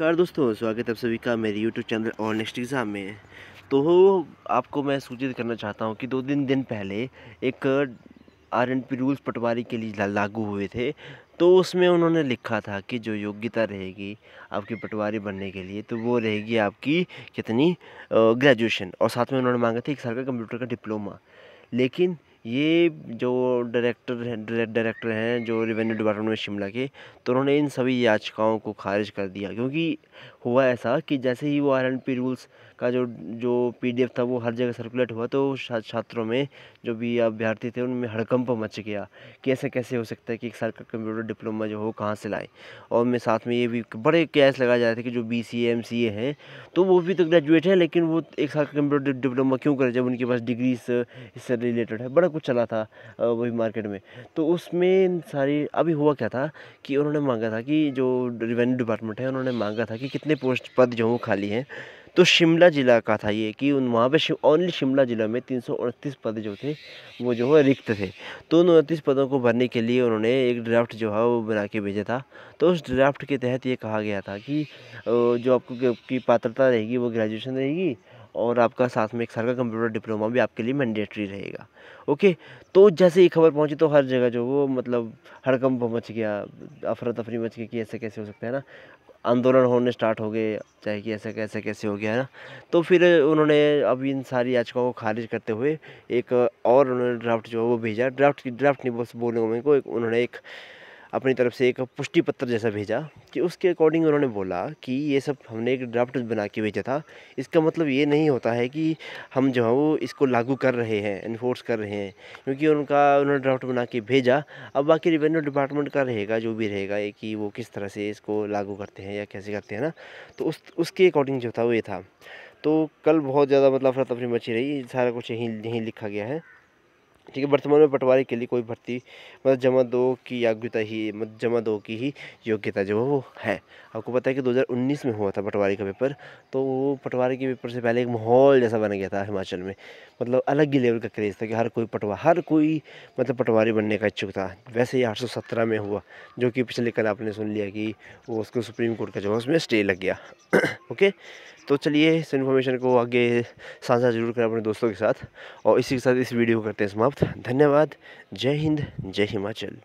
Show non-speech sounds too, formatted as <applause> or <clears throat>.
नमस्कार दोस्तों स्वागत है आप सभी का मेरे यूट्यूब चैनल और नेक्स्ट एग्ज़ाम में तो आपको मैं सूचित करना चाहता हूँ कि दो दिन दिन पहले एक R N P rules patwari के लिए लागू हुए थे तो उसमें उन्होंने लिखा था कि जो योग्यता रहेगी आपकी पटवारी बनने के लिए तो वो रहेगी आपकी कितनी ग्रेजुएशन और साथ में उन्होंने मांगा था एक साल का कंप्यूटर का डिप्लोमा लेकिन ये जो डायरेक्टर हैं डायरेक्टर हैं जो रेवेन्यू डिपार्टमेंट में शिमला के तो उन्होंने इन सभी याचिकाओं को खारिज कर दिया क्योंकि हुआ ऐसा कि जैसे ही वो आर एंड पी रूल्स का जो जो पीडीएफ था वो हर जगह सर्कुलेट हुआ तो छात्रों में जो भी अभ्यर्थी थे उनमें हड़कंप मच गया कि ऐसा कैसे हो सकता है कि एक साल का कंप्यूटर डिप्लोमा जो हो कहाँ से लाए और मैं साथ में ये भी बड़े कैश लगाए जा रहे थे कि जो बी सी एम सी ए हैं तो वो भी तो ग्रेजुएट है लेकिन वो एक साल का कंप्यूटर डिप्लोमा क्यों करें जब उनके पास डिग्री इससे रिलेटेड है बड़ा कुछ चला था वही मार्केट में तो उसमें सारी अभी हुआ क्या था कि उन्होंने मांगा था कि जो रेवेन्यू डिपार्टमेंट है उन्होंने मांगा था कि कितने पोस्ट पद जो वो खाली हैं तो शिमला ज़िला का था ये कि उन वहाँ पर ओनली शिमला ज़िला में तीन पद जो थे वो जो है रिक्त थे तो उन उनतीस पदों को भरने के लिए उन्होंने एक ड्राफ्ट जो है वो बना के भेजा था तो उस ड्राफ्ट के तहत ये कहा गया था कि जो आपको की पात्रता रहेगी वो ग्रेजुएशन रहेगी और आपका साथ में एक साल का कंप्यूटर डिप्लोमा भी आपके लिए मैंडेटरी रहेगा ओके तो जैसे ही खबर पहुंची तो हर जगह जो वो मतलब हड़कंप मच गया अफरा तफरी मच गई कि ऐसे कैसे हो सकता है ना आंदोलन होने स्टार्ट हो गए चाहे कि ऐसा कैसे कैसे हो गया है ना तो फिर उन्होंने अब इन सारी याचिकाओं को खारिज करते हुए एक और उन्होंने ड्राफ्ट जो है वो भेजा ड्राफ्ट ड्राफ्ट नहीं बस बोलूँगा को एक उन्होंने एक अपनी तरफ से एक पुष्टि पत्र जैसा भेजा कि उसके अकॉर्डिंग उन्होंने बोला कि ये सब हमने एक ड्राफ्ट बना के भेजा था इसका मतलब ये नहीं होता है कि हम जो है वो इसको लागू कर रहे हैं इन्फोर्स कर रहे हैं क्योंकि उनका उन्होंने ड्राफ्ट बना के भेजा अब बाकी रिवेन्यू डिपार्टमेंट का रहेगा जो भी रहेगा कि वो किस तरह से इसको लागू करते हैं या कैसे करते हैं ना तो उस उसके अकॉर्डिंग जो था वो ये था तो कल बहुत ज़्यादा मतलब अफरा तफरी मची रही सारा कुछ यहीं यहीं लिखा गया है ठीक है वर्तमान में पटवारी के लिए कोई भर्ती मतलब जमा दो की योग्यता ही मतलब जमा दो की ही योग्यता जो है वो है आपको पता है कि 2019 में हुआ था पटवारी का पेपर तो वो पटवारी के पेपर से पहले एक माहौल जैसा बन गया था हिमाचल में मतलब अलग ही लेवल का क्रेज़ था कि हर कोई पटवा हर कोई मतलब पटवारी बनने का इच्छुक था वैसे ही आठ में हुआ जो कि पिछले कल आपने सुन लिया कि वो उसको सुप्रीम कोर्ट का जो है उसमें स्टे लग गया <clears throat> ओके तो चलिए इस इन्फॉर्मेशन को आगे साझा जरूर करें अपने दोस्तों के साथ और इसी के साथ इस वीडियो को करते हैं समाप्त धन्यवाद जय हिंद जय हिमाचल